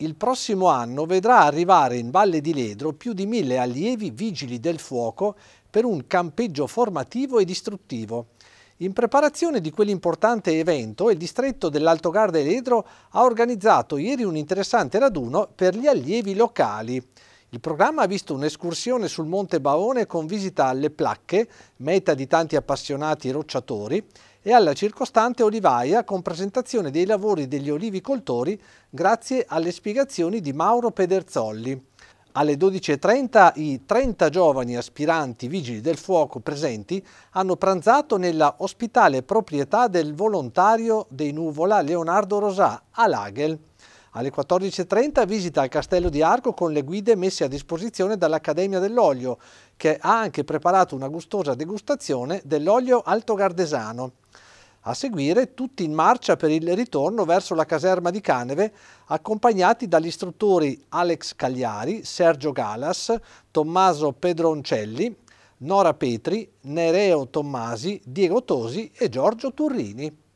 il prossimo anno vedrà arrivare in Valle di Ledro più di mille allievi vigili del fuoco per un campeggio formativo ed istruttivo. In preparazione di quell'importante evento, il distretto dell'Alto Garda e Ledro ha organizzato ieri un interessante raduno per gli allievi locali. Il programma ha visto un'escursione sul Monte Baone con visita alle placche, meta di tanti appassionati rocciatori, e alla circostante olivaia con presentazione dei lavori degli olivicoltori grazie alle spiegazioni di Mauro Pederzolli. Alle 12.30 i 30 giovani aspiranti vigili del fuoco presenti hanno pranzato nella ospitale proprietà del volontario dei Nuvola Leonardo Rosà a Lagel. Alle 14.30 visita al Castello di Arco con le guide messe a disposizione dall'Accademia dell'Olio, che ha anche preparato una gustosa degustazione dell'olio altogardesano. A seguire tutti in marcia per il ritorno verso la caserma di Caneve, accompagnati dagli istruttori Alex Cagliari, Sergio Galas, Tommaso Pedroncelli, Nora Petri, Nereo Tommasi, Diego Tosi e Giorgio Turrini.